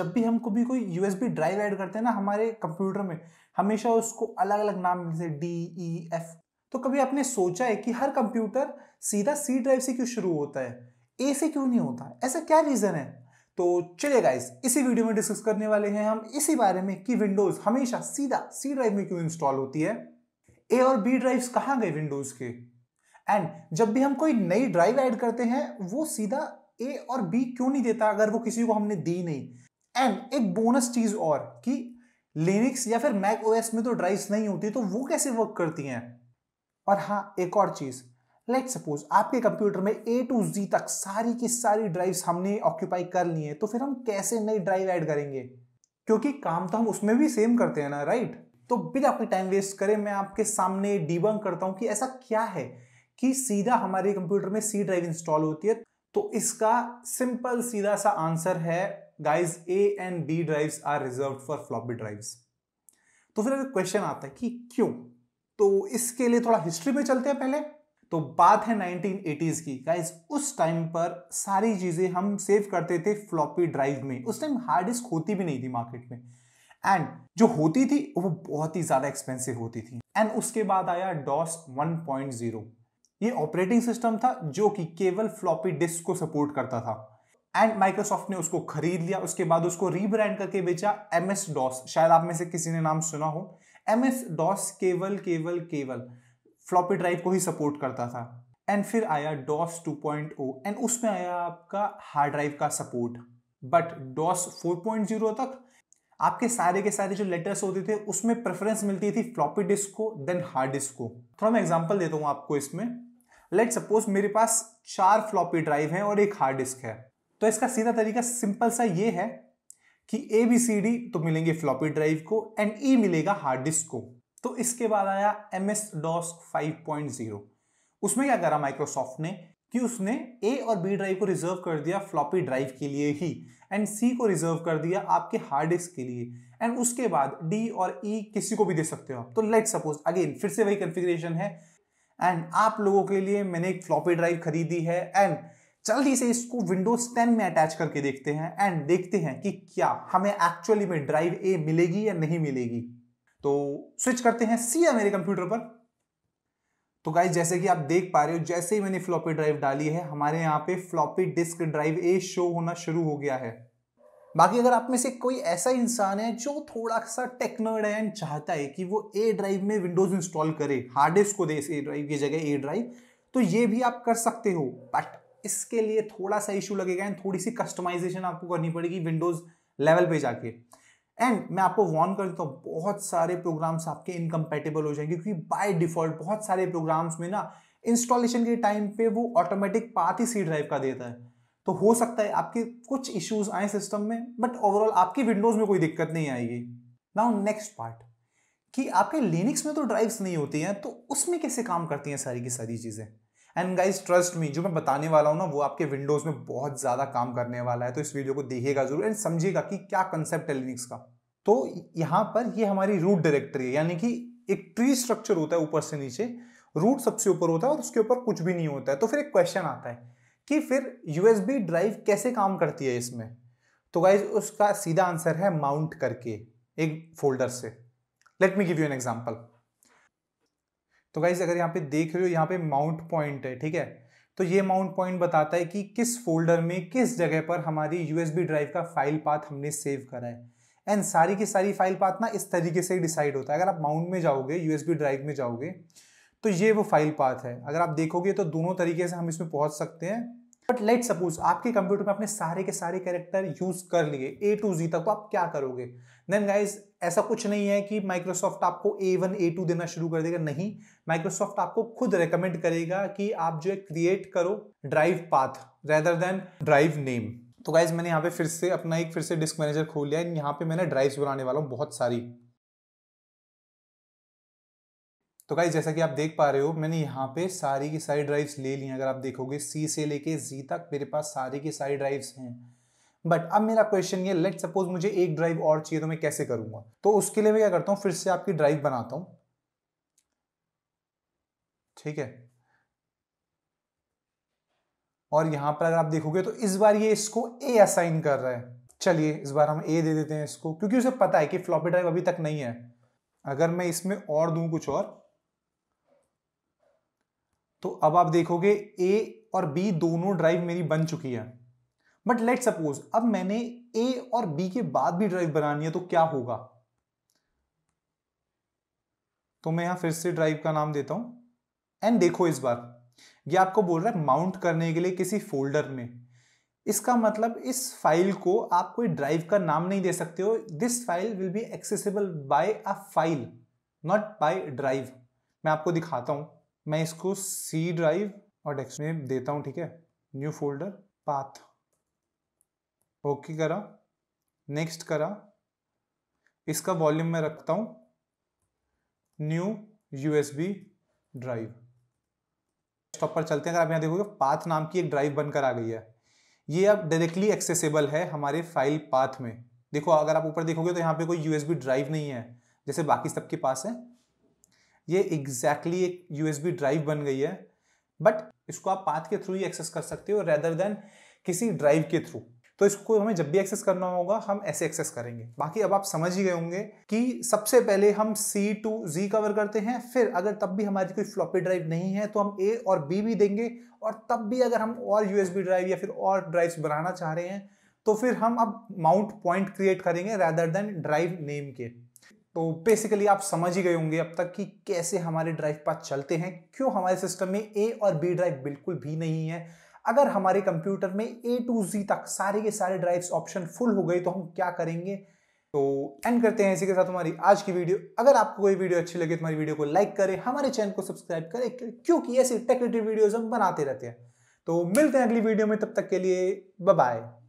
जब भी हम कभी कोई यू ड्राइव ऐड करते हैं ना हमारे कंप्यूटर में हमेशा उसको अलग अलग नाम मिलते हैं डी ई एफ तो कभी आपने सोचा है कि हर कंप्यूटर सीधा सी ड्राइव से क्यों शुरू होता है ए से क्यों नहीं होता ऐसा क्या रीज़न है तो चलिए गाइस इसी वीडियो में डिस्कस करने वाले हैं हम इसी बारे में कि विंडोज़ हमेशा सीधा सी ड्राइव में क्यों इंस्टॉल होती है ए और बी ड्राइव्स कहाँ गए विंडोज़ के एंड जब भी हम कोई नई ड्राइव ऐड करते हैं वो सीधा ए और बी क्यों नहीं देता अगर वो किसी को हमने दी नहीं एंड एक बोनस चीज और कि लिनिक्स या फिर मैक ओएस में तो ड्राइव्स नहीं होती तो वो कैसे वर्क करती हैं और हाँ एक और चीज लेट सपोज आपके कंप्यूटर में ए टू जी तक सारी की सारी ड्राइव्स हमने ऑक्यूपाई कर ली है तो फिर हम कैसे नई ड्राइव ऐड करेंगे क्योंकि काम तो हम उसमें भी सेम करते हैं ना राइट तो बिना अपने टाइम वेस्ट करें मैं आपके सामने डिबंग करता हूं कि ऐसा क्या है कि सीधा हमारे कंप्यूटर में सी ड्राइव इंस्टॉल होती है तो इसका सिंपल सीधा सा आंसर है guys A and B drives are reserve for floppy drives तो फिर क्वेश्चन आता है कि क्यों तो इसके लिए थोड़ा हिस्ट्री में चलते हैं पहले तो बात है 1980s की गाइस उस टाइम पर सारी चीज़ें हम सेव करते थे फ्लॉपी ड्राइव में उस टाइम हार्ड डिस्क होती भी नहीं थी मार्केट में एंड जो होती थी वो बहुत ही ज़्यादा एक्सपेंसिव होती थी एंड उसके बाद आया डॉस 1.0 ये ऑपरेटिंग सिस्टम था जो कि केवल फ्लॉपी डिस्क को सपोर्ट करता था एंड माइक्रोसॉफ्ट ने उसको खरीद लिया उसके बाद उसको रीब्रांड करके बेचा एम एस डॉस शायद आप में से किसी ने नाम सुना हो एम एस डॉस केवल केवल केवल फ्लॉपी ड्राइव को ही सपोर्ट करता था एंड फिर आया डॉस 2.0 एंड उसमें आया आपका हार्ड ड्राइव का सपोर्ट बट डॉस 4.0 तक आपके सारे के सारे जो लेटर्स होते थे उसमें प्रेफरेंस मिलती थी फ्लॉपी डिस्क को देन हार्ड डिस्क को थोड़ा मैं एग्जाम्पल देता हूँ आपको इसमें लेट सपोज मेरे पास चार फ्लॉपी ड्राइव हैं और एक हार्ड डिस्क है तो इसका सीधा तरीका सिंपल सा ये है कि ए बी सी डी तो मिलेंगे फ्लॉपी ड्राइव को एंड ई e मिलेगा हार्ड डिस्क को तो इसके बाद आया M S DOS five point zero उसमें क्या करा माइक्रोसॉफ्ट ने कि उसने ए और बी ड्राइव को रिजर्व कर दिया फ्लॉपी ड्राइव के लिए ही एंड सी को रिजर्व कर दिया आपके हार्ड डिस्क के लिए एंड उसके बाद डी और ई e किसी को भी दे सकते हो आप तो लेट सपोज अगेन फिर से वही कन्फिग्रेशन है एंड आप लोगों के लिए मैंने एक फ्लॉपी ड्राइव खरीदी है एंड जल्दी से इसको विंडोज 10 में अटैच करके देखते हैं एंड देखते हैं कि क्या हमें एक्चुअली में ड्राइव ए मिलेगी या नहीं मिलेगी तो स्विच करते हैं सी है मेरे कंप्यूटर पर तो गाइज जैसे कि आप देख पा रहे हो जैसे ही मैंने फ्लॉपी ड्राइव डाली है हमारे यहाँ पे floppy disk drive A show होना शुरू हो गया है बाकी अगर आप में से कोई ऐसा इंसान है जो थोड़ा सा टेक्नर्ड है एंड चाहता है कि वो ए ड्राइव में विंडोज इंस्टॉल करे हार्ड डिस्क को दे ए ड्राइव की जगह ए ड्राइव तो ये भी आप कर सकते हो बट इसके लिए थोड़ा सा इशू लगेगा एंड थोड़ी सी कस्टमाइजेशन आपको करनी पड़ेगी विंडोज लेवल पे जाके एंड मैं आपको वॉर्न कर देता हूँ बहुत सारे प्रोग्राम्स आपके इनकम्पेटेबल हो जाएंगे क्योंकि बाय डिफॉल्ट बहुत सारे प्रोग्राम्स में ना इंस्टॉलेशन के टाइम पे वो ऑटोमेटिक पाथ ही सी ड्राइव का देता है तो हो सकता है आपके कुछ इश्यूज आए सिस्टम में बट ओवरऑल आपकी विंडोज में कोई दिक्कत नहीं आएगी नाउ नेक्स्ट पार्ट कि आपके लिनिक्स में तो ड्राइव्स नहीं होती हैं तो उसमें कैसे काम करती हैं सारी की सारी चीज़ें एंड गाइज ट्रस्ट मी जो मैं बताने वाला हूँ ना वो आपके विंडोज़ में बहुत ज़्यादा काम करने वाला है तो इस वीडियो को देखिएगा जरूर एंड समझिएगा कि क्या कंसेप्ट है का तो यहाँ पर ये हमारी रूट डायरेक्टरी है यानी कि एक ट्री स्ट्रक्चर होता है ऊपर से नीचे रूट सबसे ऊपर होता है और उसके ऊपर कुछ भी नहीं होता है तो फिर एक क्वेश्चन आता है कि फिर यूएसबी ड्राइव कैसे काम करती है इसमें तो गाइज उसका सीधा आंसर है माउंट करके एक फोल्डर से let me give you an example तो गाइज अगर यहाँ पे देख रहे हो यहाँ पे माउंट पॉइंट है ठीक है तो ये माउंट पॉइंट बताता है कि किस फोल्डर में किस जगह पर हमारी यूएसबी ड्राइव का फाइल पाथ हमने सेव करा है एंड सारी की सारी फाइल पाथ ना इस तरीके से डिसाइड होता है अगर आप माउंट में जाओगे यूएसबी ड्राइव में जाओगे तो ये वो फाइल पाथ है अगर आप देखोगे तो दोनों तरीके से हम इसमें पहुंच सकते हैं बट लेट सपोज आपके कंप्यूटर में आपने सारे के सारे कैरेक्टर यूज कर लिए ए टू जी तक तो आप क्या करोगे देन गाइज ऐसा कुछ नहीं है कि माइक्रोसॉफ्ट आपको ए वन ए टू देना शुरू कर देगा नहीं माइक्रोसॉफ्ट आपको खुद रेकमेंड करेगा कि आप जो है क्रिएट करो drive path rather than drive name तो गाइज मैंने यहाँ पे फिर से अपना एक फिर से डिस्क मैनेजर खोल लिया यहाँ पे मैंने ड्राइव्स बनाने वाला हूँ बहुत सारी तो गाइज जैसा कि आप देख पा रहे हो मैंने यहाँ पे सारी की सारी ड्राइव्स ले ली हैं अगर आप देखोगे सी से लेके जी तक मेरे पास सारी की सारी ड्राइव्स हैं बट अब मेरा क्वेश्चन ये लेट सपोज मुझे एक ड्राइव और चाहिए तो मैं कैसे करूंगा तो उसके लिए मैं क्या करता हूँ फिर से आपकी ड्राइव बनाता हूँ ठीक है और यहां पर अगर आप देखोगे तो इस बार ये इसको ए असाइन कर रहा है चलिए इस बार हम ए दे देते हैं इसको क्योंकि उसे पता है कि फ्लॉपी ड्राइव अभी तक नहीं है अगर मैं इसमें और दूं कुछ और तो अब आप देखोगे ए और बी दोनों ड्राइव मेरी बन चुकी है बट लेट सपोज अब मैंने ए और बी के बाद भी ड्राइव बनानी है तो क्या होगा तो मैं यहां फिर से ड्राइव का नाम देता हूं एंड देखो इस बार ये आपको बोल रहा है माउंट करने के लिए किसी फोल्डर में इसका मतलब इस फाइल को आप कोई ड्राइव का नाम नहीं दे सकते हो this file will be accessible by a file not by drive मैं आपको दिखाता हूं मैं इसको सी ड्राइव और डेस्क में देता हूँ ठीक है न्यू फोल्डर पाथ ओके करा नेक्स्ट करा इसका वॉल्यूम मैं रखता हूँ न्यू यूएसबी ड्राइव स्टॉप पर चलते हैं अगर आप यहाँ देखोगे पाथ नाम की एक ड्राइव बनकर आ गई है ये अब डायरेक्टली एक्सेसिबल है हमारे फाइल पाथ में देखो अगर आप ऊपर देखोगे तो यहाँ पे कोई यूएसबी ड्राइव नहीं है जैसे बाकी सबके पास है ये एग्जैक्टली एक यू ड्राइव बन गई है बट इसको आप पाथ के थ्रू ही एक्सेस कर सकते हो रेदर देन किसी ड्राइव के थ्रू तो इसको हमें जब भी एक्सेस करना होगा हम ऐसे एक्सेस करेंगे बाकी अब आप समझ ही गए होंगे कि सबसे पहले हम सी टू जी कवर करते हैं फिर अगर तब भी हमारी कोई फ्लॉपी ड्राइव नहीं है तो हम ए और बी भी देंगे और तब भी अगर हम और यू ड्राइव या फिर और ड्राइव्स बनाना चाह रहे हैं तो फिर हम अब माउंट पॉइंट क्रिएट करेंगे रैदर देन ड्राइव नेम के तो बेसिकली आप समझ ही गए होंगे अब तक कि कैसे हमारे ड्राइव पाथ चलते हैं क्यों हमारे सिस्टम में ए और बी ड्राइव बिल्कुल भी नहीं है अगर हमारे कंप्यूटर में ए टू जी तक सारे के सारे ड्राइव्स ऑप्शन फुल हो गए तो हम क्या करेंगे तो एंड करते हैं इसी के साथ हमारी आज की वीडियो अगर आपको कोई वीडियो अच्छी लगे तो हमारी वीडियो को लाइक करें हमारे चैनल को सब्सक्राइब करें क्योंकि ऐसे टेक्निकल वीडियोज हम बनाते रहते हैं तो मिलते हैं अगली वीडियो में तब तक के लिए बाय